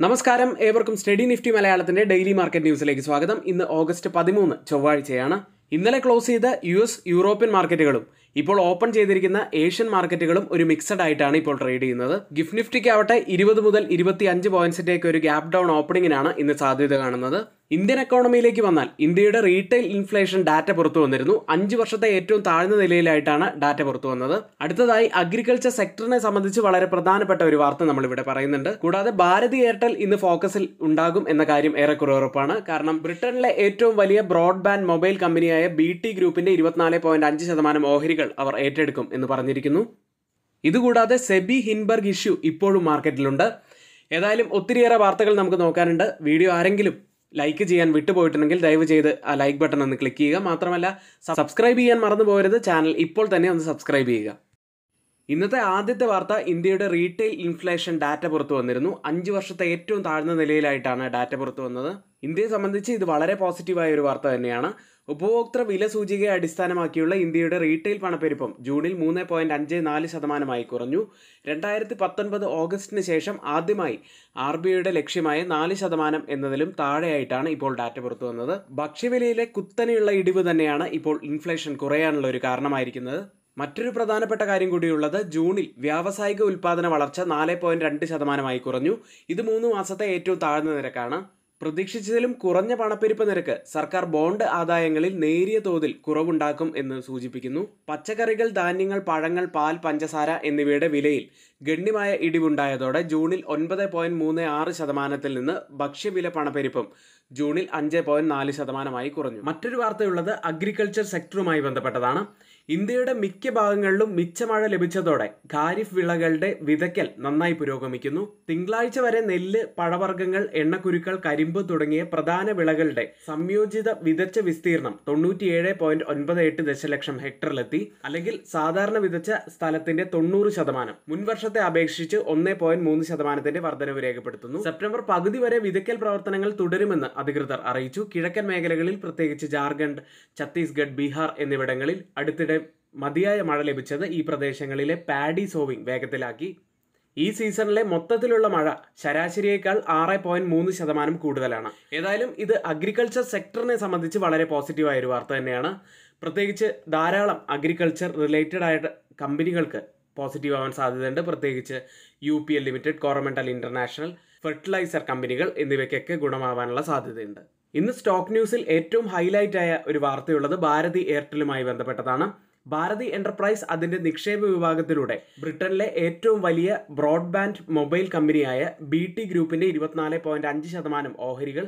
നമസ്കാരം ഏവർക്കും സ്റ്റഡി നിഫ്റ്റി മലയാളത്തിന്റെ ഡെയിലി മാർക്കറ്റ് ന്യൂസിലേക്ക് സ്വാഗതം ഇന്ന് ഓഗസ്റ്റ് പതിമൂന്ന് ചൊവ്വാഴ്ചയാണ് ഇന്നലെ ക്ലോസ് ചെയ്ത യു എസ് യൂറോപ്യൻ മാർക്കറ്റുകളും ഇപ്പോൾ ഓപ്പൺ ചെയ്തിരിക്കുന്ന ഏഷ്യൻ മാർക്കറ്റുകളും ഒരു മിക്സഡ് ആയിട്ടാണ് ഇപ്പോൾ ട്രേഡ് ചെയ്യുന്നത് ഗിഫ്റ്റ് നിഫ്റ്റിക്ക് ആവട്ടെ ഇരുപത് മുതൽ ഇരുപത്തി അഞ്ച് പോയിന്റ്സിന്റെയൊക്കെ ഒരു ഗ്യാപ് ഡൗൺ ഓപ്പണിങ്ങിനാണ് ഇന്ന് സാധ്യത കാണുന്നത് ഇന്ത്യൻ എക്കോണമിയിലേക്ക് വന്നാൽ ഇന്ത്യയുടെ റീറ്റെയിൽ ഇൻഫ്ലേഷൻ ഡാറ്റ പുറത്തു വന്നിരുന്നു അഞ്ച് വർഷത്തെ ഏറ്റവും താഴ്ന്ന നിലയിലായിട്ടാണ് ഡാറ്റ പുറത്തു വന്നത് അടുത്തതായി അഗ്രികൾച്ചർ സെക്ടറിനെ സംബന്ധിച്ച് വളരെ പ്രധാനപ്പെട്ട ഒരു വാർത്ത നമ്മൾ ഇവിടെ പറയുന്നുണ്ട് കൂടാതെ ഭാരതി എയർടെൽ ഇന്ന് ഫോക്കസിൽ ഉണ്ടാകും എന്ന കാര്യം ഏറെക്കുറെ ഉറപ്പാണ് കാരണം ബ്രിട്ടനിലെ ഏറ്റവും വലിയ ബ്രോഡ്ബാൻഡ് മൊബൈൽ കമ്പനിയായ ബി ടി ഗ്രൂപ്പിന്റെ ഇരുപത്തിനാല് പോയിന്റ് അഞ്ച് ശതമാനം ഓഹരി അവർ ഏറ്റെടുക്കും എന്ന് പറഞ്ഞിരിക്കുന്നു ഇതുകൂടാതെ സെബി ഹിൻബർഗ് ഇഷ്യൂ ഇപ്പോഴും മാർക്കറ്റിലുണ്ട് ഏതായാലും ഒത്തിരിയേറെ വാർത്തകൾ നമുക്ക് നോക്കാനുണ്ട് വീഡിയോ ആരെങ്കിലും ലൈക്ക് ചെയ്യാൻ വിട്ടുപോയിട്ടുണ്ടെങ്കിൽ ദയവ് ചെയ്ത് ആ ലൈക്ക് ബട്ടൺ ഒന്ന് ക്ലിക്ക് ചെയ്യുക മാത്രമല്ല സബ്സ്ക്രൈബ് ചെയ്യാൻ മറന്നു പോകരുത് ചാനൽ ഇപ്പോൾ തന്നെ ഒന്ന് സബ്സ്ക്രൈബ് ചെയ്യുക ഇന്നത്തെ ആദ്യത്തെ വാർത്ത ഇന്ത്യയുടെ റീറ്റെയിൽ ഇൻഫ്ലേഷൻ ഡാറ്റ പുറത്തു വന്നിരുന്നു അഞ്ച് വർഷത്തെ ഏറ്റവും താഴ്ന്ന നിലയിലായിട്ടാണ് ഡാറ്റ പുറത്തു വന്നത് ഇന്ത്യയെ സംബന്ധിച്ച് ഇത് വളരെ പോസിറ്റീവായ ഒരു വാർത്ത തന്നെയാണ് ഉപഭോക്തൃ വില സൂചികയെ അടിസ്ഥാനമാക്കിയുള്ള ഇന്ത്യയുടെ റീറ്റെയിൽ പണപ്പെരുപ്പം ജൂണിൽ മൂന്ന് പോയിന്റ് അഞ്ച് നാല് ശതമാനമായി കുറഞ്ഞു രണ്ടായിരത്തി പത്തൊൻപത് ഓഗസ്റ്റിന് ശേഷം ആദ്യമായി ആർ ബി ഐയുടെ ലക്ഷ്യമായ നാല് ശതമാനം എന്നതിലും താഴെയായിട്ടാണ് ഇപ്പോൾ ഡാറ്റ പുറത്തു വന്നത് ഭക്ഷ്യവിലയിലെ കുത്തനെയുള്ള ഇടിവ് തന്നെയാണ് ഇപ്പോൾ ഇൻഫ്ലേഷൻ കുറയാനുള്ള ഒരു കാരണമായിരിക്കുന്നത് മറ്റൊരു പ്രധാനപ്പെട്ട കാര്യം കൂടിയുള്ളത് ജൂണിൽ വ്യാവസായിക ഉൽപാദന വളർച്ച നാല് പോയിന്റ് രണ്ട് ശതമാനമായി കുറഞ്ഞു ഇത് മൂന്ന് മാസത്തെ ഏറ്റവും താഴ്ന്ന നിരക്കാണ് പ്രതീക്ഷിച്ചതിലും കുറഞ്ഞ പണപ്പെരുപ്പ നിരക്ക് സർക്കാർ ബോണ്ട് ആദായങ്ങളിൽ നേരിയ തോതിൽ കുറവുണ്ടാക്കും എന്ന് സൂചിപ്പിക്കുന്നു പച്ചക്കറികൾ ധാന്യങ്ങൾ പഴങ്ങൾ പാൽ പഞ്ചസാര എന്നിവയുടെ വിലയിൽ ഗണ്യമായ ഇടിവുണ്ടായതോടെ ജൂണിൽ ഒൻപത് പോയിന്റ് മൂന്ന് ആറ് ശതമാനത്തിൽ നിന്ന് ഭക്ഷ്യവില പണപ്പെരുപ്പം ജൂണിൽ അഞ്ച് പോയിന്റ് നാല് ശതമാനമായി കുറഞ്ഞു മറ്റൊരു വാർത്തയുള്ളത് അഗ്രികൾച്ചർ സെക്ടറുമായി ബന്ധപ്പെട്ടതാണ് ഇന്ത്യയുടെ മിക്ക ഭാഗങ്ങളിലും മിച്ച മഴ ലഭിച്ചതോടെ ഖാരിഫ് വിളകളുടെ വിതയ്ക്കൽ നന്നായി പുരോഗമിക്കുന്നു തിങ്കളാഴ്ച വരെ നെല്ല് പഴവർഗ്ഗങ്ങൾ എണ്ണക്കുരുക്കൾ കരിമ്പ് തുടങ്ങിയ പ്രധാന വിളകളുടെ സംയോജിത വിതച്ച വിസ്തീർണം തൊണ്ണൂറ്റിയേഴ് പോയിന്റ് ഒൻപത് എട്ട് ദശലക്ഷം ഹെക്ടറിലെത്തി അല്ലെങ്കിൽ സാധാരണ വിതച്ച സ്ഥലത്തിന്റെ തൊണ്ണൂറ് ശതമാനം മുൻവർഷത്തെ അപേക്ഷിച്ച് ഒന്ന് പോയിന്റ് മൂന്ന് ശതമാനത്തിന്റെ വർധനവ് രേഖപ്പെടുത്തുന്നു സെപ്റ്റംബർ പകുതി വരെ വിതയ്ക്കൽ പ്രവർത്തനങ്ങൾ തുടരുമെന്ന് അധികൃതർ അറിയിച്ചു കിഴക്കൻ മേഖലകളിൽ പ്രത്യേകിച്ച് ജാർഖണ്ഡ് ഛത്തീസ്ഗഡ് ബീഹാർ എന്നിവിടങ്ങളിൽ അടുത്തിടെ മതിയായ മഴ ലഭിച്ചത് ഈ പ്രദേശങ്ങളിലെ പാഡി സോവിംഗ് വേഗത്തിലാക്കി ഈ സീസണിലെ മൊത്തത്തിലുള്ള മഴ ശരാശരിയേക്കാൾ ആറ് പോയിന്റ് മൂന്ന് ശതമാനം കൂടുതലാണ് ഏതായാലും ഇത് അഗ്രികൾച്ചർ സെക്ടറിനെ സംബന്ധിച്ച് വളരെ പോസിറ്റീവായ ഒരു വാർത്ത തന്നെയാണ് പ്രത്യേകിച്ച് ധാരാളം അഗ്രികൾച്ചർ റിലേറ്റഡ് ആയിട്ട് കമ്പനികൾക്ക് പോസിറ്റീവ് ആവാൻ സാധ്യതയുണ്ട് പ്രത്യേകിച്ച് U P L limited Coromandel international fertiliser കമ്പനികൾ എന്നിവയ്ക്കൊക്കെ ഗുണമാവാനുള്ള സാധ്യതയുണ്ട് ഇന്ന് സ്റ്റോക്ക് ന്യൂസിൽ ഏറ്റവും ഹൈലൈറ്റ് ആയ ഒരു വാർത്തയുള്ളത് ഭാരതി എയർടെല്ലുമായി ബന്ധപ്പെട്ടതാണ് ഭാരതി എന്റർപ്രൈസ് അതിന്റെ നിക്ഷേപ വിഭാഗത്തിലൂടെ ബ്രിട്ടനിലെ ഏറ്റവും വലിയ ബ്രോഡ്ബാൻഡ് മൊബൈൽ കമ്പനിയായ ബി ടി ഗ്രൂപ്പിന്റെ ഇരുപത്തിനാല് പോയിന്റ് അഞ്ച് ശതമാനം ഓഹരികൾ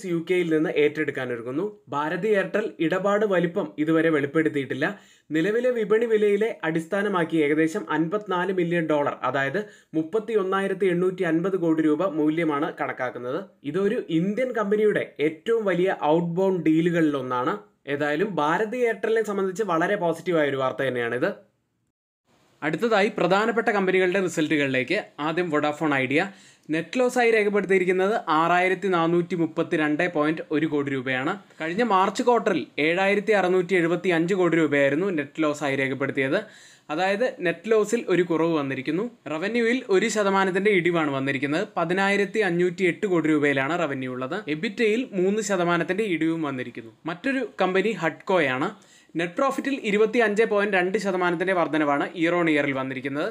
സി യു കെയിൽ നിന്ന് ഏറ്റെടുക്കാനൊരുങ്ങുന്നു ഭാരതി എയർടെൽ ഇടപാട് വലിപ്പം ഇതുവരെ വെളിപ്പെടുത്തിയിട്ടില്ല നിലവിലെ വിപണി വിലയിലെ അടിസ്ഥാനമാക്കി ഏകദേശം അൻപത്തിനാല് മില്യൺ ഡോളർ അതായത് മുപ്പത്തി ഒന്നായിരത്തി എണ്ണൂറ്റി അൻപത് കോടി രൂപ മൂല്യമാണ് കണക്കാക്കുന്നത് ഇതൊരു ഇന്ത്യൻ കമ്പനിയുടെ ഏറ്റവും വലിയ ഔട്ട്ബൗണ്ട് ഡീലുകളിലൊന്നാണ് ഏതായാലും ഭാരത് എയർടെലിനെ സംബന്ധിച്ച് വളരെ പോസിറ്റീവായ ഒരു വാർത്ത തന്നെയാണിത് അടുത്തതായി പ്രധാനപ്പെട്ട കമ്പനികളുടെ റിസൾട്ടുകളിലേക്ക് ആദ്യം വൊഡാഫോൺ ഐഡിയ നെറ്റ് ലോസായി രേഖപ്പെടുത്തിയിരിക്കുന്നത് ആറായിരത്തി നാനൂറ്റി മുപ്പത്തി രണ്ട് പോയിന്റ് ഒരു കോടി രൂപയാണ് കഴിഞ്ഞ മാർച്ച് ക്വാർട്ടറിൽ ഏഴായിരത്തി അറുന്നൂറ്റി എഴുപത്തി അഞ്ച് കോടി രൂപയായിരുന്നു നെറ്റ് ലോസായി രേഖപ്പെടുത്തിയത് അതായത് നെറ്റ് ലോസിൽ ഒരു കുറവ് വന്നിരിക്കുന്നു റവന്യൂവിൽ ഒരു ശതമാനത്തിന്റെ ഇടിവാണ് വന്നിരിക്കുന്നത് പതിനായിരത്തി അഞ്ഞൂറ്റി എട്ട് കോടി രൂപയിലാണ് റവന്യൂ ഉള്ളത് എബിറ്റയിൽ മൂന്ന് ശതമാനത്തിന്റെ ഇടിവും വന്നിരിക്കുന്നു മറ്റൊരു കമ്പനി ഹഡ്കോയാണ് നെറ്റ് പ്രോഫിറ്റിൽ ഇരുപത്തി അഞ്ച് പോയിന്റ് രണ്ട് ശതമാനത്തിന്റെ വർധനവാണ് ഇയർ ഓൺ ഇയറിൽ വന്നിരിക്കുന്നത്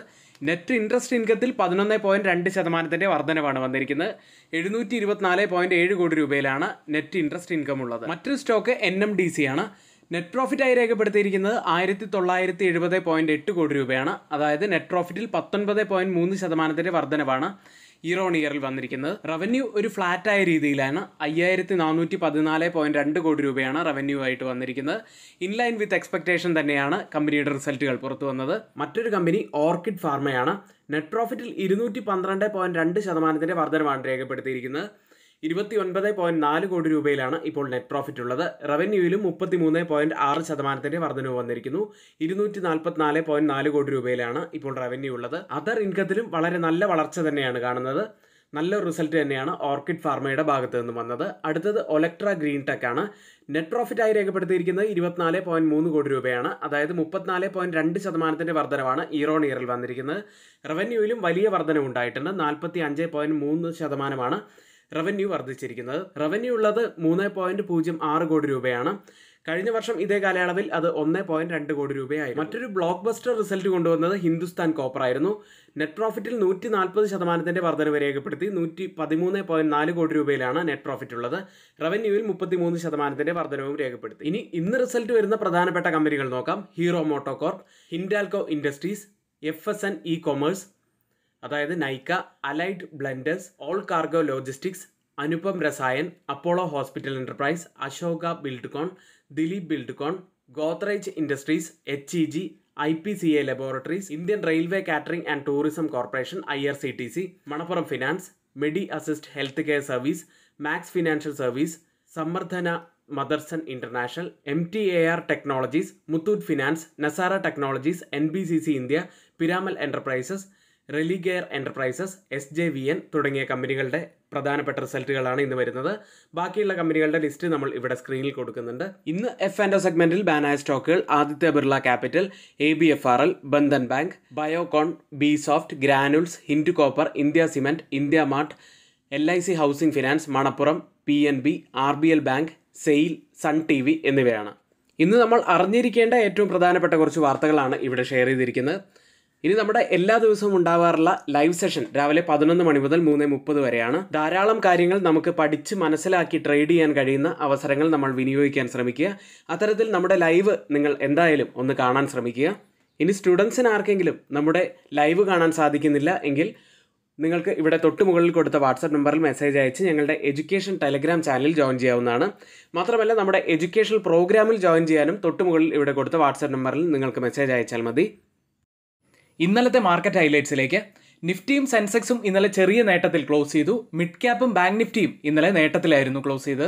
നെറ്റ് ഇൻട്രസ്റ്റ് ഇൻകത്തിൽ പതിനൊന്ന് പോയിന്റ് രണ്ട് ശതമാനത്തിന്റെ വർധനവാണ് വന്നിരിക്കുന്നത് എഴുന്നൂറ്റി ഇരുപത്തിനാല് പോയിന്റ് ഏഴ് കോടി രൂപയിലാണ് നെറ്റ് ഇൻട്രസ്റ്റ് ഇൻകം ഉള്ളത് മറ്റൊരു stock N M D C ആണ് നെറ്റ് പ്രോഫിറ്റായി രേഖപ്പെടുത്തിയിരിക്കുന്നത് ആയിരത്തി തൊള്ളായിരത്തി എഴുപത് പോയിൻറ്റ് എട്ട് കോടി രൂപയാണ് അതായത് നെറ്റ് പ്രോഫിറ്റിൽ പത്തൊൻപത് പോയിൻറ്റ് മൂന്ന് ശതമാനത്തിൻ്റെ വർധനവാണ് ഇയർ ഓൺ ഇയറിൽ വന്നിരിക്കുന്നത് റവന്യൂ ഒരു ഫ്ലാറ്റായ രീതിയിലാണ് അയ്യായിരത്തി നാനൂറ്റി പതിനാല് പോയിൻറ്റ് രണ്ട് കോടി രൂപയാണ് റവന്യൂ ആയിട്ട് വന്നിരിക്കുന്നത് ഇൻലൈൻ വിത്ത് എക്സ്പെക്ടേഷൻ തന്നെയാണ് കമ്പനിയുടെ റിസൾട്ടുകൾ പുറത്തു വന്നത് മറ്റൊരു കമ്പനി ഓർക്കിഡ് ഫാർമയാണ് നെറ്റ് പ്രോഫിറ്റിൽ ഇരുന്നൂറ്റി പന്ത്രണ്ട് പോയിൻറ്റ് രണ്ട് ശതമാനത്തിൻ്റെ വർധനമാണ് രേഖപ്പെടുത്തിയിരിക്കുന്നത് ഇരുപത്തി ഒൻപത് പോയിന്റ് നാല് കോടി രൂപയിലാണ് ഇപ്പോൾ നെറ്റ് പ്രോഫിറ്റ് ഉള്ളത് റവന്യൂയിലും മുപ്പത്തി മൂന്ന് പോയിന്റ് ആറ് ശതമാനത്തിന്റെ വർധനവ് വന്നിരിക്കുന്നു ഇരുന്നൂറ്റി നാൽപ്പത്തി നാല് പോയിന്റ് നാല് കോടി രൂപയിലാണ് ഇപ്പോൾ റവന്യൂ ഉള്ളത് അതർ ഇൻകത്തിലും വളരെ നല്ല വളർച്ച തന്നെയാണ് കാണുന്നത് നല്ലൊരു റിസൾട്ട് തന്നെയാണ് ഓർക്കിഡ് ഫാർമയുടെ ഭാഗത്ത് നിന്ന് വന്നത് അടുത്തത് ഒലക്ട്ര ഗ്രീൻ ടെക് ആണ് നെറ്റ് പ്രോഫിറ്റ് ആയി രേഖപ്പെടുത്തിയിരിക്കുന്നത് ഇരുപത്തിനാല് പോയിന്റ് മൂന്ന് കോടി രൂപയാണ് അതായത് മുപ്പത്തിനാല് പോയിന്റ് രണ്ട് ശതമാനത്തിന്റെ വർധനവാണ് ഇയർ ഓൺ ഇയറിൽ വന്നിരിക്കുന്നത് റവന്യൂവിലും വലിയ വർധനവ് ഉണ്ടായിട്ടുണ്ട് നാൽപ്പത്തി അഞ്ച് പോയിന്റ് മൂന്ന് ശതമാനമാണ് റവന്യൂ വർദ്ധിച്ചിരിക്കുന്നത് റവന്യൂ ഉള്ളത് മൂന്ന് പോയിന്റ് പൂജ്യം ആറ് കോടി രൂപയാണ് കഴിഞ്ഞ വർഷം ഇതേ കാലയളവിൽ അത് ഒന്ന് പോയിന്റ് രണ്ട് കോടി രൂപയായി മറ്റൊരു ബ്ലോക്ക് ബസ്റ്റർ റിസൾട്ട് കൊണ്ടുവന്നത് ഹിന്ദുസ്ഥാൻ കോപ്പർ ആയിരുന്നു നെറ്റ് പ്രോഫിറ്റിൽ നൂറ്റി നാൽപ്പത് ശതമാനത്തിന്റെ വർധനവ് രേഖപ്പെടുത്തി നൂറ്റി പതിമൂന്ന് പോയിന്റ് നാല് കോടി രൂപയിലാണ് നെറ്റ് പ്രോഫിറ്റ് ഉള്ളത് റവന്യൂവിൽ മുപ്പത്തിമൂന്ന് ശതമാനത്തിന്റെ വർധനവും രേഖപ്പെടുത്തി ഇനി ഇന്ന് റിസൾട്ട് വരുന്ന പ്രധാനപ്പെട്ട കമ്പനികൾ നോക്കാം Hero MotoCorp Hindalco industries F S N E commerce അതായത് Nykaa allied blenders all cargo logistics Anupam Rasayan Apollo hospital enterprise Ashoka Buildcon Dilip Buildcon Godrej industries H E G I P C A laboratories Indian railway catering and tourism corporation I R C T C Manappuram finance medi assist health care service max financial service Samvardhana Motherson international M T A R technologies Muthoot finance Nazara technologies N B C C India Piramal enterprises Religare enterprises S J V N തുടങ്ങിയ കമ്പനികളുടെ പ്രധാനപ്പെട്ട റിസൾട്ടുകളാണ് ഇന്ന് വരുന്നത് ബാക്കിയുള്ള കമ്പനികളുടെ list നമ്മൾ ഇവിടെ സ്ക്രീനിൽ കൊടുക്കുന്നുണ്ട് ഇന്ന് എഫ് ആൻഡ് സെഗ്മെന്റിൽ ബാനായ സ്റ്റോക്കുകൾ Aditya Birla capital A B F R L Bandhan bank Biocon B soft granules Hindu copper India cement India mart L I C housing finance Manappuram P N B R B L bank SAIL sun T V എന്നിവയാണ് ഇന്ന് നമ്മൾ അറിഞ്ഞിരിക്കേണ്ട ഏറ്റവും പ്രധാനപ്പെട്ട കുറച്ച് വാർത്തകളാണ് ഇവിടെ share ചെയ്തിരിക്കുന്നത് ഇനി നമ്മുടെ എല്ലാ ദിവസവും ഉണ്ടാവാറുള്ള ലൈവ് സെഷൻ രാവിലെ പതിനൊന്ന് മണി മുതൽ മൂന്ന് മുപ്പത് വരെയാണ് ധാരാളം കാര്യങ്ങൾ നമുക്ക് പഠിച്ച് മനസ്സിലാക്കി ട്രേഡ് ചെയ്യാൻ കഴിയുന്ന അവസരങ്ങൾ നമ്മൾ വിനിയോഗിക്കാൻ ശ്രമിക്കുക അത്തരത്തിൽ നമ്മുടെ ലൈവ് നിങ്ങൾ എന്തായാലും ഒന്ന് കാണാൻ ശ്രമിക്കുക ഇനി സ്റ്റുഡൻസിന് ആർക്കെങ്കിലും നമ്മുടെ ലൈവ് കാണാൻ സാധിക്കുന്നില്ല എങ്കിൽ നിങ്ങൾക്ക് ഇവിടെ തൊട്ട് മുകളിൽ കൊടുത്ത വാട്സപ്പ് നമ്പറിൽ മെസ്സേജ് അയച്ച് ഞങ്ങളുടെ എഡ്യൂക്കേഷൻ ടെലഗ്രാം ചാനലിൽ ജോയിൻ ചെയ്യാവുന്നതാണ് മാത്രമല്ല നമ്മുടെ എഡ്യൂക്കേഷണൽ പ്രോഗ്രാമിൽ ജോയിൻ ചെയ്യാനും തൊട്ട് മുകളിൽ ഇവിടെ കൊടുത്ത വാട്സപ്പ് നമ്പറിൽ നിങ്ങൾക്ക് മെസ്സേജ് അയച്ചാൽ മതി ഇന്നലത്തെ മാർക്കറ്റ് ഹൈലൈറ്റ്സിലേക്ക് നിഫ്റ്റിയും സെൻസെക്സും ഇന്നലെ ചെറിയ നേട്ടത്തിൽ ക്ലോസ് ചെയ്തു മിഡ് ക്യാപ്പും ബാങ്ക് നിഫ്റ്റിയും ഇന്നലെ നേട്ടത്തിലായിരുന്നു ക്ലോസ് ചെയ്ത്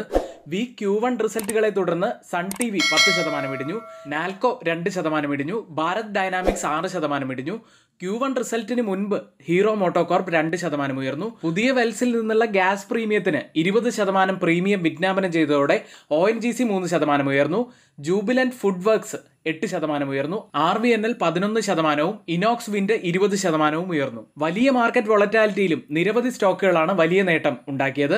വി ക്യു വൺ റിസൾട്ടുകളെ തുടർന്ന് സൺ ടി വി പത്ത് ശതമാനം ഇടിഞ്ഞു നാൽക്കോ രണ്ട് ശതമാനം ഇടിഞ്ഞു ഭാരത് ഡൈനാമിക്സ് ആറ് ശതമാനം ഇടിഞ്ഞു ക്യു വൺ റിസൾട്ടിന് മുൻപ് ഹീറോ മോട്ടോകോർപ്പ് രണ്ട് ശതമാനം ഉയർന്നു പുതിയ വെൽസിൽ നിന്നുള്ള ഗ്യാസ് പ്രീമിയത്തിന് ഇരുപത് ശതമാനം പ്രീമിയം വിജ്ഞാപനം ചെയ്തതോടെ ഒ എൻ ജി സി മൂന്ന് ശതമാനം ഉയർന്നു ജൂബിലന്റ് ഫുഡ് വർക്ക്സ് എട്ട് ശതമാനം ഉയർന്നു ആർ വി എൻ എൽ പതിനൊന്ന് ശതമാനവും ഇനോക്സ് വിൻഡ് ഇരുപത് ശതമാനവും ഉയർന്നു വലിയ മാർക്കറ്റ് വൊളറ്റാലിറ്റിയിലും നിരവധി സ്റ്റോക്കുകളാണ് വലിയ നേട്ടം ഉണ്ടാക്കിയത്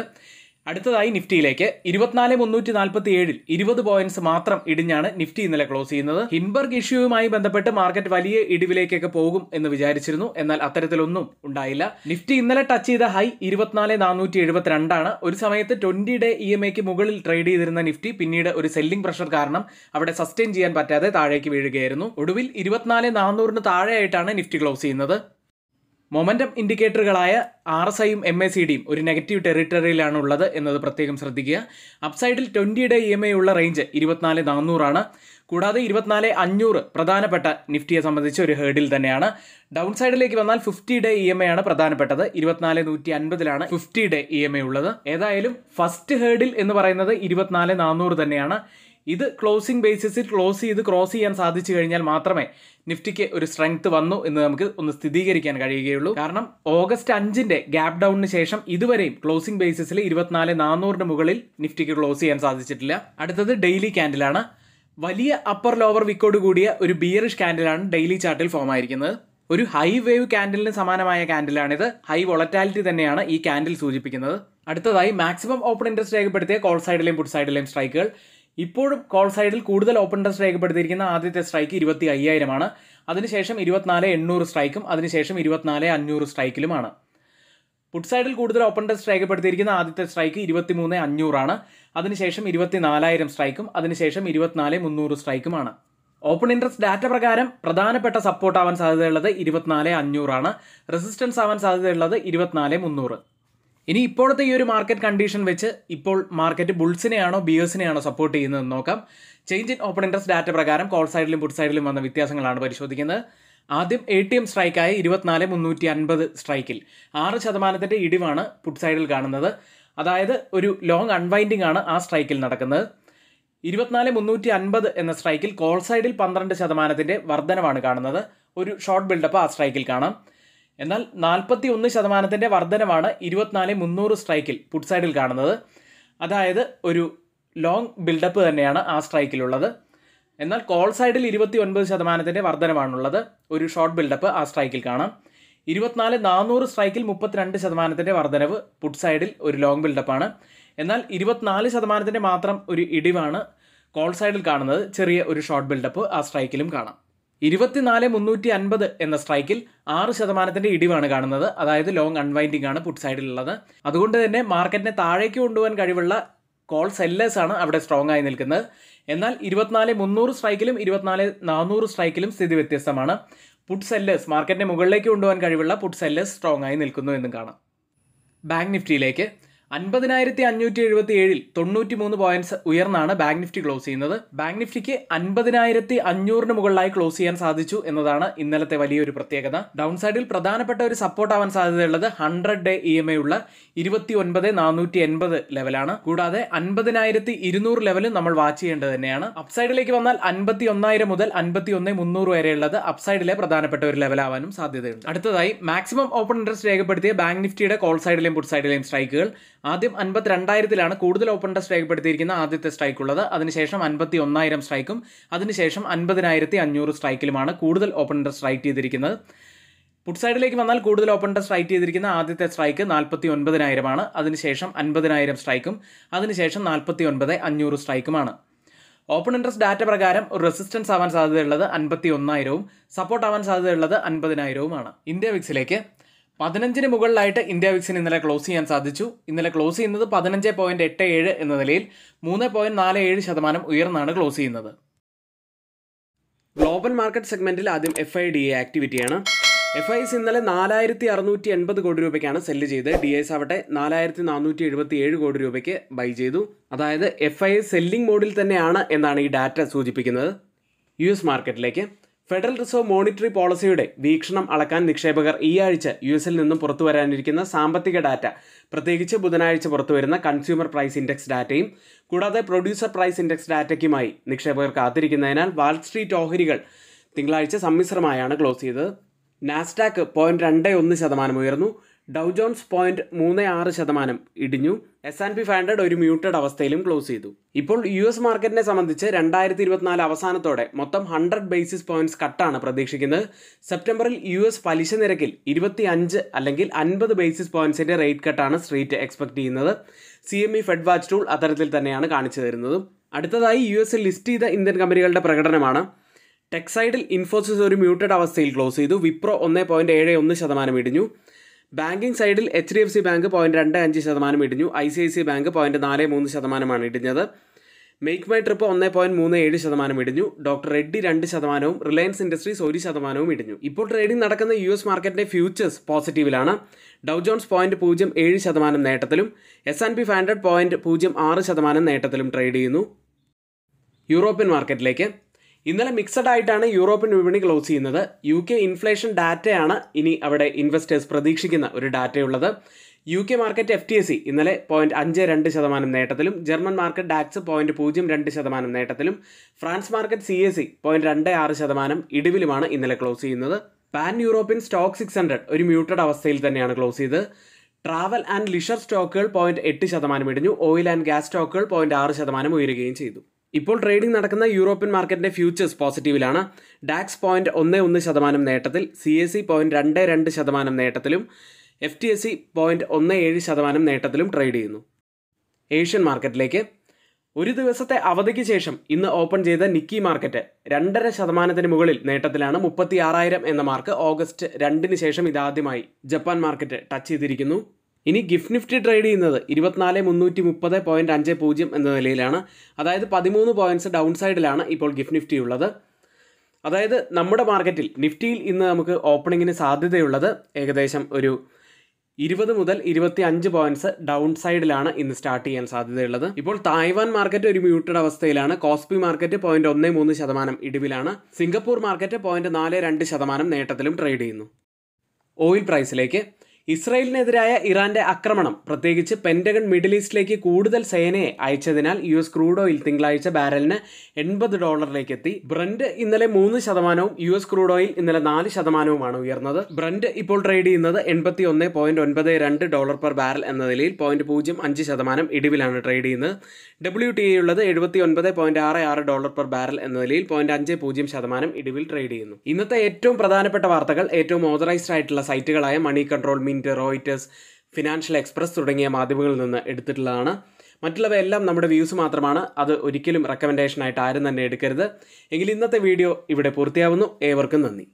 അടുത്തതായി നിഫ്റ്റിയിലേക്ക് ഇരുപത്തിനാല് മുന്നൂറ്റി നാൽപ്പത്തി ഏഴിൽ ഇരുപത് പോയിന്റ്സ് മാത്രം ഇടിഞ്ഞാണ് നിഫ്റ്റി ഇന്നലെ ക്ലോസ് ചെയ്യുന്നത് ഹിൻബർഗ് ഇഷ്യൂവുമായി ബന്ധപ്പെട്ട് മാർക്കറ്റ് വലിയ ഇടിവിലേക്കൊക്കെ പോകും എന്ന് വിചാരിച്ചിരുന്നു എന്നാൽ അത്തരത്തിലൊന്നും ഉണ്ടായില്ല നിഫ്റ്റി ഇന്നലെ ടച്ച് ചെയ്ത ഹൈ ഇരുപത്തിനാല് നാനൂറ്റി എഴുപത്തിരണ്ടാണ് ഒരു സമയത്ത് ട്വന്റി ഡേ ഇ എം എക്ക് മുകളിൽ ട്രേഡ് ചെയ്തിരുന്ന നിഫ്റ്റി പിന്നീട് ഒരു സെല്ലിംഗ് പ്രഷർ കാരണം അവിടെ സസ്റ്റെയിൻ ചെയ്യാൻ പറ്റാതെ താഴേക്ക് വീഴുകയായിരുന്നു ഒടുവിൽ ഇരുപത്തിനാല് നാനൂറിന് താഴെയായിട്ടാണ് നിഫ്റ്റി ക്ലോസ് ചെയ്യുന്നത് മൊമെൻറ്റം ഇൻഡിക്കേറ്ററുകളായ ആർ എസ് ഐയും എം എ സി ഡിയും ഒരു നെഗറ്റീവ് ടെറിട്ടറിയിലാണ് ഉള്ളത് എന്നത് പ്രത്യേകം ശ്രദ്ധിക്കുക അപ്സൈഡിൽ ട്വൻറ്റിയുടെ ഇ എം ഐ ഉള്ള റേഞ്ച് ഇരുപത്തിനാല് നാനൂറാണ് കൂടാതെ ഇരുപത്തിനാല് അഞ്ഞൂറ് പ്രധാനപ്പെട്ട നിഫ്റ്റിയെ സംബന്ധിച്ച് ഒരു ഹേഡിൽ തന്നെയാണ് ഡൗൺ സൈഡിലേക്ക് വന്നാൽ fifty day E M I ആണ് പ്രധാനപ്പെട്ടത് ഇരുപത്തിനാല് നൂറ്റി അൻപതിലാണ് fifty day E M I ഉള്ളത് ഏതായാലും ഫസ്റ്റ് ഹേഡിൽ എന്ന് പറയുന്നത് ഇരുപത്തിനാല് നാനൂറ് തന്നെയാണ് ഇത് ക്ലോസിംഗ് ബേസിസിൽ ക്ലോസ് ചെയ്ത് ക്രോസ് ചെയ്യാൻ സാധിച്ചു കഴിഞ്ഞാൽ മാത്രമേ നിഫ്റ്റിക്ക് ഒരു സ്ട്രെങ്ത് വന്നു എന്ന് നമുക്ക് ഒന്ന് സ്ഥിരീകരിക്കാൻ കഴിയുകയുള്ളൂ കാരണം ഓഗസ്റ്റ് അഞ്ചിന്റെ ഗ്യാപ് ഡൗണിന് ശേഷം ഇതുവരെയും ക്ലോസിംഗ് ബേസിസിൽ ഇരുപത്തിനാല് നാനൂറിന് മുകളിൽ നിഫ്റ്റിക്ക് ക്ലോസ് ചെയ്യാൻ സാധിച്ചിട്ടില്ല അടുത്തത് ഡെയിലി ക്യാൻഡിലാണ് വലിയ അപ്പർ ലോവർ വിക്കോട് കൂടിയ ഒരു ബിയറിഷ് ക്യാൻഡിലാണ് ഡെയിലി ചാർട്ടിൽ ഫോം ആയിരിക്കുന്നത് ഒരു ഹൈ വേവ് ക്യാൻഡിലിന് സമാനമായ ക്യാൻഡിലാണിത് ഹൈ വോളറ്റാലിറ്റി തന്നെയാണ് ഈ ക്യാൻഡിൽ സൂചിപ്പിക്കുന്നത് അടുത്തതായി മാക്സിമം ഓപ്പൺ ഇൻട്രസ്റ്റ് രേഖപ്പെടുത്തിയ കോൾ സൈഡിലെയും പുട്ട് സൈഡിലെയും സ്ട്രൈക്കുകൾ ഇപ്പോഴും കോൾ സൈഡിൽ കൂടുതൽ ഓപ്പൺ ടെസ്റ്റ് രേഖപ്പെടുത്തിയിരിക്കുന്ന ആദ്യത്തെ സ്ട്രൈക്ക് ഇരുപത്തി അയ്യായിരമാണ് അതിനുശേഷം ഇരുപത്തിനാല് എണ്ണൂറ് സ്ട്രൈക്കും അതിനുശേഷം ഇരുപത്തിനാല് അഞ്ഞൂറ് സ്ട്രൈക്കിലുമാണ് പുട്ട് സൈഡിൽ കൂടുതൽ ഓപ്പൺ ടെസ്റ്റ് രേഖപ്പെടുത്തിയിരിക്കുന്ന ആദ്യത്തെ സ്ട്രൈക്ക് ഇരുപത്തിമൂന്ന് അഞ്ഞൂറാണ് അതിനുശേഷം ഇരുപത്തിനാലായിരം സ്ട്രൈക്കും അതിനുശേഷം ഇരുപത്തിനാല് മുന്നൂറ് സ്ട്രൈക്കുമാണ് ഓപ്പൺ ഇൻട്രസ്റ്റ് ഡാറ്റ പ്രകാരം പ്രധാനപ്പെട്ട സപ്പോർട്ട് ആവാൻ സാധ്യതയുള്ളത് ഇരുപത്തിനാല് അഞ്ഞൂറാണ് റെസിസ്റ്റൻസ് ആവാൻ സാധ്യതയുള്ളത് ഇരുപത്തിനാല് മുന്നൂറ് ഇനി ഇപ്പോഴത്തെ ഈ ഒരു മാർക്കറ്റ് കണ്ടീഷൻ വെച്ച് ഇപ്പോൾ മാർക്കറ്റ് ബുൾസിനെയാണോ ബിയേഴ്സിനെയാണോ സപ്പോർട്ട് ചെയ്യുന്നതെന്ന് നോക്കാം change in open interest data പ്രകാരം കോൾ സൈഡിലും പുട്ട് സൈഡിലും വന്ന വ്യത്യാസങ്ങളാണ് പരിശോധിക്കുന്നത് ആദ്യം എ ടി എം സ്ട്രൈക്കായ ഇരുപത്തിനാല് മുന്നൂറ്റി അൻപത് സ്ട്രൈക്കിൽ ആറ് ശതമാനത്തിൻ്റെ ഇടിവാണ് പുട്ട് സൈഡിൽ കാണുന്നത് അതായത് ഒരു ലോങ് അൺവൈൻഡിംഗ് ആണ് ആ സ്ട്രൈക്കിൽ നടക്കുന്നത് ഇരുപത്തിനാല് മുന്നൂറ്റി അൻപത് എന്ന സ്ട്രൈക്കിൽ കോൾ സൈഡിൽ പന്ത്രണ്ട് ശതമാനത്തിൻ്റെ വർധനമാണ് കാണുന്നത് ഒരു ഷോർട്ട് ബിൽഡപ്പ് ആ സ്ട്രൈക്കിൽ കാണാം എന്നാൽ നാൽപ്പത്തി ഒന്ന് ശതമാനത്തിൻ്റെ വർധനമാണ് ഇരുപത്തിനാല് മുന്നൂറ് സ്ട്രൈക്കിൽ പുട്ട് സൈഡിൽ കാണുന്നത് അതായത് ഒരു ലോങ് ബിൽഡപ്പ് തന്നെയാണ് ആ സ്ട്രൈക്കിലുള്ളത് എന്നാൽ കോൾ സൈഡിൽ ഇരുപത്തി ഒൻപത് ശതമാനത്തിൻ്റെ വർധനമാണുള്ളത് ഒരു ഷോർട്ട് ബിൽഡപ്പ് ആ സ്ട്രൈക്കിൽ കാണാം ഇരുപത്തിനാല് നാനൂറ് സ്ട്രൈക്കിൽ മുപ്പത്തിരണ്ട് ശതമാനത്തിൻ്റെ വർധനവ് പുട്ട് സൈഡിൽ ഒരു ലോങ് ബിൽഡപ്പാണ് എന്നാൽ ഇരുപത്തിനാല് ശതമാനത്തിൻ്റെ മാത്രം ഒരു ഇടിവാണ് കോൾ സൈഡിൽ കാണുന്നത് ചെറിയ ഒരു ഷോർട്ട് ബിൽഡപ്പ് ആ സ്ട്രൈക്കിലും കാണാം ഇരുപത്തിനാല് മുന്നൂറ്റി അൻപത് എന്ന സ്ട്രൈക്കിൽ ആറ് ശതമാനത്തിന്റെ ഇടിവാണ് കാണുന്നത് അതായത് ലോങ് അൺവൈൻഡിംഗ് ആണ് പുട്ട് സൈഡിലുള്ളത് അതുകൊണ്ട് തന്നെ മാർക്കറ്റിനെ താഴേക്ക് കൊണ്ടുപോകാൻ കഴിവുള്ള കോൾ സെല്ലേഴ്സ് ആണ് അവിടെ സ്ട്രോങ് ആയി നിൽക്കുന്നത് എന്നാൽ ഇരുപത്തിനാല് മുന്നൂറ് സ്ട്രൈക്കിലും ഇരുപത്തിനാല് നാനൂറ് സ്ട്രൈക്കിലും സ്ഥിതി വ്യത്യസ്തമാണ് പുട്ട് സെല്ലേഴ്സ് മാർക്കറ്റിനെ മുകളിലേക്ക് കൊണ്ടുപോകാൻ കഴിവുള്ള പുട്ട് സെല്ലേഴ്സ് സ്ട്രോങ് ആയി നിൽക്കുന്നു എന്നും കാണാം ബാങ്ക് നിഫ്റ്റിയിലേക്ക് അൻപതിനായിരത്തി അഞ്ഞൂറ്റി എഴുപത്തി ഏഴിൽ തൊണ്ണൂറ്റി മൂന്ന് പോയിന്റ്സ് ഉയർന്നാണ് ബാങ്ക് നിഫ്റ്റി ക്ലോസ് ചെയ്യുന്നത് ബാങ്ക് നിഫ്റ്റിക്ക് അൻപതിനായിരത്തി അഞ്ഞൂറിന് മുകളിലായി ക്ലോസ് ചെയ്യാൻ സാധിച്ചു എന്നതാണ് ഇന്നലത്തെ വലിയൊരു പ്രത്യേകത ഡൗൺ സൈഡിൽ പ്രധാനപ്പെട്ട ഒരു സപ്പോർട്ട് ആവാൻ സാധ്യതയുള്ളത് hundred day E M I ഉള്ള ഇരുപത്തി ഒൻപത് നാനൂറ്റി എൺപത് ലെവലാണ് കൂടാതെ അൻപതിനായിരത്തി ഇരുന്നൂറ് ലെവലും നമ്മൾ വാച്ച് ചെയ്യേണ്ടത് തന്നെയാണ് അപ്സൈഡിലേക്ക് വന്നാൽ അൻപത്തി ഒന്നായിരം മുതൽ അൻപത്തി ഒന്ന് മുന്നൂറ് വരെയുള്ളത് അപ്സൈഡിലെ പ്രധാനപ്പെട്ട ഒരു ലെവലാവാനും സാധ്യതയുണ്ട് അടുത്തതായി മാക്സിമം ഓപ്പൺ ഇൻട്രസ്റ്റ് രേഖപ്പെടുത്തിയ ബാങ്ക് നിഫ്റ്റിയുടെ കോൾ സൈഡിലെയും പുട്ട് സൈഡിലെയും സ്ട്രൈക്കുകൾ ആദ്യം രണ്ടായിരത്തിലാണ് കൂടുതൽ ഓപ്പൺ ടെസ്റ്റ് രേഖപ്പെടുത്തിയിരിക്കുന്ന ആദ്യത്തെ സ്ട്രൈക്ക് ഉള്ളത് അതിനുശേഷം അൻപത്തി ഒന്നായിരം സ്ട്രൈക്കും അതിനുശേഷം അൻപതിനായിരത്തി അഞ്ഞൂറ് സ്ട്രൈക്കിലുമാണ് കൂടുതൽ ഓപ്പൺ ടെസ്റ്റ് സ്ട്രൈക്ക് ചെയ്തിരിക്കുന്നത് പുട്ട് സൈഡിലേക്ക് വന്നാൽ കൂടുതൽ ഓപ്പൺ ടെസ്റ്റ് സ്ട്രൈക്ക് ചെയ്തിരിക്കുന്ന ആദ്യത്തെ സ്ട്രൈക്ക് നാൽപ്പത്തി ഒൻപതിനായിരമാണ് അതിനുശേഷം അൻപതിനായിരം സ്ട്രൈക്കും അതിനുശേഷം നാൽപ്പത്തി ഒൻപത് അഞ്ഞൂറ് സ്ട്രൈക്കുമാണ് ഓപ്പൺ ഇൻട്രസ്റ്റ് ഡാറ്റ പ്രകാരം റെസിസ്റ്റൻസ് ആവാൻ സാധ്യതയുള്ളത് അൻപത്തി ഒന്നായിരവും സപ്പോർട്ട് ആവാൻ സാധ്യതയുള്ളത് അൻപതിനായിരവുമാണ് ഇന്ത്യ വിക്സിലേക്ക് പതിനഞ്ചിന് മുകളിലായിട്ട് ഇന്ത്യ വിക്സിന് ഇന്നലെ ക്ലോസ് ചെയ്യാൻ സാധിച്ചു ഇന്നലെ ക്ലോസ് ചെയ്യുന്നത് പതിനഞ്ച് പോയിന്റ് എട്ട് ഏഴ് എന്ന നിലയിൽ മൂന്ന് പോയിന്റ് നാല് ഏഴ് ശതമാനം ഉയർന്നാണ് ക്ലോസ് ചെയ്യുന്നത് ഗ്ലോബൽ മാർക്കറ്റ് സെഗ്മെന്റിൽ ആദ്യം എഫ് ഐ ഡി എ ആക്ടിവിറ്റിയാണ് എഫ് ഐസ് ഇന്നലെ നാലായിരത്തി അറുന്നൂറ്റി എൺപത് കോടി രൂപയ്ക്കാണ് സെല്ല് ചെയ്ത് ഡി എസ് ആവട്ടെ നാലായിരത്തി നാനൂറ്റി എഴുപത്തി ഏഴ് കോടി രൂപയ്ക്ക് ബൈ ചെയ്തു അതായത് എഫ് ഐ സെല്ലിംഗ് മോഡിൽ തന്നെയാണ് എന്നാണ് ഈ ഡാറ്റ സൂചിപ്പിക്കുന്നത് യു എസ് മാർക്കറ്റിലേക്ക് ഫെഡറൽ റിസർവ് മോണിറ്ററി പോളിസിയുടെ വീക്ഷണം അളക്കാൻ നിക്ഷേപകർ ഈ ആഴ്ച യു എസിൽ നിന്നും വരാനിരിക്കുന്ന സാമ്പത്തിക ഡാറ്റ പ്രത്യേകിച്ച് ബുധനാഴ്ച പുറത്തുവരുന്ന കൺസ്യൂമർ പ്രൈസ് ഇൻഡെക്സ് ഡാറ്റയും കൂടാതെ പ്രൊഡ്യൂസർ പ്രൈസ് ഇൻഡെക്സ് ഡാറ്റയ്ക്കുമായി നിക്ഷേപകർ കാത്തിരിക്കുന്നതിനാൽ വാൾ സ്ട്രീറ്റ് ഓഹരികൾ തിങ്കളാഴ്ച സമ്മിശ്രമായാണ് ക്ലോസ് ചെയ്തത് നാസ്റ്റാക്ക് പോയിന്റ് രണ്ട് ഒന്ന് ശതമാനം ഉയർന്നു ഡൗ ജോൺസ് പോയിന്റ് മൂന്ന് ആറ് ശതമാനം ഇടിഞ്ഞു S and P five hundred ഒരു മ്യൂട്ടഡ് അവസ്ഥയിലും ക്ലോസ് ചെയ്തു ഇപ്പോൾ യു എസ് മാർക്കറ്റിനെ സംബന്ധിച്ച് രണ്ടായിരത്തി ഇരുപത്തിനാല് അവസാനത്തോടെ മൊത്തം ഹൺഡ്രഡ് ബേസിസ് പോയിന്റ്സ് കട്ടാണ് പ്രതീക്ഷിക്കുന്നത് സെപ്റ്റംബറിൽ യു എസ് പലിശ നിരക്കിൽ ഇരുപത്തി അഞ്ച് അല്ലെങ്കിൽ അൻപത് ബേസിസ് പോയിന്റ്സിന്റെ റേറ്റ് കട്ടാണ് സ്ട്രീറ്റ് എക്സ്പെക്ട് ചെയ്യുന്നത് C M E fed watch tool അത്തരത്തിൽ തന്നെയാണ് കാണിച്ചു തരുന്നത് അടുത്തതായി യു എസ് ലിസ്റ്റ് ചെയ്ത ഇന്ത്യൻ കമ്പനികളുടെ പ്രകടനമാണ് ടെക്സൈഡിൽ ഇൻഫോസിസ് ഒരു മ്യൂട്ടഡ് അവസ്ഥയിൽ ക്ലോസ് ചെയ്തു വിപ്രോ ഒന്ന് പോയിന്റ് ഏഴ് ഒന്ന് ശതമാനം ഇടിഞ്ഞു ബാങ്കിങ് സൈഡിൽ H D F C bank point രണ്ട് അഞ്ച് ശതമാനം ഇടിഞ്ഞു I C I C bank point നാല് മൂന്ന് ശതമാനമാണ് ഇടിഞ്ഞത് മെയ്ക്ക് മൈ ട്രിപ്പ് ഒന്ന് പോയിൻറ്റ് മൂന്ന് ഏഴ് ശതമാനം ഇടിഞ്ഞു ഡോക്ടർ റെഡ്ഡി രണ്ട് ശതമാനവും റിലയൻസ് ഇൻഡസ്ട്രീസ് ഒരു ശതമാനവും ഇടിഞ്ഞു ഇപ്പോൾ ട്രേഡിംഗ് നടക്കുന്ന യു എസ് മാർക്കറ്റിൻ്റെ ഫ്യൂച്ചേഴ്സ് പോസിറ്റീവിലാണ് ഡൗ ജോൺസ് പോയിൻറ്റ് പൂജ്യം ഏഴ് ശതമാനം നേട്ടത്തിലും S and P five hundred point പൂജ്യം ആറ് ശതമാനം നേട്ടത്തിലും ട്രേഡ് ചെയ്യുന്നു യൂറോപ്യൻ മാർക്കറ്റിലേക്ക് ഇന്നലെ മിക്സഡ് ആയിട്ടാണ് യൂറോപ്യൻ വിപണി ക്ലോസ് ചെയ്യുന്നത് യു കെ ഇൻഫ്ലേഷൻ ഡാറ്റയാണ് ഇനി അവിടെ ഇൻവെസ്റ്റേഴ്സ് പ്രതീക്ഷിക്കുന്ന ഒരു ഡാറ്റയുള്ളത് U K market F T S C ഇന്നലെ പോയിന്റ് അഞ്ച് രണ്ട് ശതമാനം നേട്ടത്തിലും ജർമ്മൻ മാർക്കറ്റ് ഡാക്സ് പോയിന്റ് പൂജ്യം രണ്ട് ശതമാനം നേട്ടത്തിലും France market C S C point രണ്ട് ആറ് ശതമാനം ഇടിവിലുമാണ് ഇന്നലെ ക്ലോസ് ചെയ്യുന്നത് pan European stock six hundred ഒരു മ്യൂട്ടഡ് അവസ്ഥയിൽ തന്നെയാണ് ക്ലോസ് ചെയ്ത് ട്രാവൽ ആൻഡ് ലിഷർ സ്റ്റോക്കുകൾ പോയിന്റ് എട്ട് ശതമാനം ഇടിഞ്ഞു ഓയിൽ ആൻഡ് ഗ്യാസ് സ്റ്റോക്കുകൾ പോയിന്റ് ആറ് ശതമാനം ഉയരുകയും ചെയ്തു ഇപ്പോൾ ട്രേഡിംഗ് നടക്കുന്ന യൂറോപ്യൻ മാർക്കറ്റിന്റെ ഫ്യൂച്ചേഴ്സ് പോസിറ്റീവിലാണ് ഡാക്സ് പോയിന്റ് ഒന്ന് ഒന്ന് ശതമാനം നേട്ടത്തിൽ സി എസ് സി പോയിന്റ് രണ്ട് രണ്ട് ശതമാനം നേട്ടത്തിലും F T S C point ഒന്ന് ഏഴ് ശതമാനം നേട്ടത്തിലും ട്രേഡ് ചെയ്യുന്നു ഏഷ്യൻ മാർക്കറ്റിലേക്ക് ഒരു ദിവസത്തെ അവധിക്ക് ശേഷം ഇന്ന് ഓപ്പൺ ചെയ്ത നിക്കി മാർക്കറ്റ് രണ്ടര ശതമാനത്തിന് മുകളിൽ നേട്ടത്തിലാണ് മുപ്പത്തി ആറായിരം എന്ന മാർക്ക് ഓഗസ്റ്റ് രണ്ടിന് ശേഷം ഇതാദ്യമായി ജപ്പാൻ മാർക്കറ്റ് ടച്ച് ചെയ്തിരിക്കുന്നു ഇനി ഗിഫ്റ്റ് നിഫ്റ്റി ട്രേഡ് ചെയ്യുന്നത് ഇരുപത്തിനാല് മുന്നൂറ്റി മുപ്പത് പോയിൻറ്റ് അഞ്ച് പൂജ്യം എന്ന നിലയിലാണ് അതായത് പതിമൂന്ന് പോയിൻറ്റ്സ് ഡൗൺ സൈഡിലാണ് ഇപ്പോൾ ഗിഫ്റ്റ് നിഫ്റ്റി ഉള്ളത് അതായത് നമ്മുടെ മാർക്കറ്റിൽ നിഫ്റ്റിയിൽ ഇന്ന് നമുക്ക് ഓപ്പണിങ്ങിന് സാധ്യതയുള്ളത് ഏകദേശം ഒരു ഇരുപത് മുതൽ ഇരുപത്തി അഞ്ച് പോയിന്റ്സ് ഡൗൺ സൈഡിലാണ് ഇന്ന് സ്റ്റാർട്ട് ചെയ്യാൻ സാധ്യതയുള്ളത് ഇപ്പോൾ തായ്വാൻ മാർക്കറ്റ് ഒരു മ്യൂട്ടഡ് അവസ്ഥയിലാണ് കോസ്പി മാർക്കറ്റ് പോയിന്റ് ഒന്ന് മൂന്ന് ശതമാനം ഇടിവിലാണ് സിംഗപ്പൂർ മാർക്കറ്റ് പോയിന്റ് നാല് രണ്ട് ശതമാനം നേട്ടത്തിലും ട്രേഡ് ചെയ്യുന്നു ഓയിൽ പ്രൈസിലേക്ക് ഇസ്രായേലിനെതിരായ ഇറാന്റെ ആക്രമണം പ്രത്യേകിച്ച് പെൻറ്റഗൺ മിഡിൽ ഈസ്റ്റിലേക്ക് കൂടുതൽ സേനയെ അയച്ചതിനാൽ യു എസ് ക്രൂഡ് ഓയിൽ തിങ്കളാഴ്ച ബാരലിന് എൺപത് ഡോളറിലേക്ക് എത്തി ബ്രണ്ട് ഇന്നലെ മൂന്ന് ശതമാനവും യു എസ് ക്രൂഡ് ഓയിൽ ഇന്നലെ നാല് ശതമാനവുമാണ് ഉയർന്നത് ബ്രണ്ട് ഇപ്പോൾ ട്രേഡ് ചെയ്യുന്നത് എൺപത്തി ഒന്ന് പോയിന്റ് ഒൻപത് രണ്ട് ഡോളർ പെർ ബാരൽ എന്ന നിലയിൽ പോയിന്റ് പൂജ്യം അഞ്ച് ശതമാനം ഇടിവിലാണ് ട്രേഡ് ചെയ്യുന്നത് ഡബ്ല്യു ടി ഉള്ളത് എഴുപത്തി ഒൻപത് പോയിന്റ് ആറ് ആറ് ഡോളർ പെർ ബാരൽ എന്ന നിലയിൽ പോയിന്റ് അഞ്ച് പൂജ്യം ശതമാനം ഇടിവിൽ ട്രേഡ് ചെയ്യുന്നു ഇന്നത്തെ ഏറ്റവും പ്രധാനപ്പെട്ട വാർത്തകൾ ഏറ്റവും ഓതറൈസ്ഡ് ആയിട്ടുള്ള സൈറ്റുകളായ money control mint India Reuters financial express തുടങ്ങിയ മാധ്യമങ്ങളിൽ നിന്ന് എടുത്തിട്ടുള്ളതാണ് മറ്റുള്ളവയെല്ലാം നമ്മുടെ വ്യൂസ് മാത്രമാണ് അത് ഒരിക്കലും റെക്കമെൻഡേഷനായിട്ട് ആരും തന്നെ എടുക്കരുത് എങ്കിൽ ഇന്നത്തെ വീഡിയോ ഇവിടെ പൂർത്തിയാവുന്നു ഏവർക്കും നന്ദി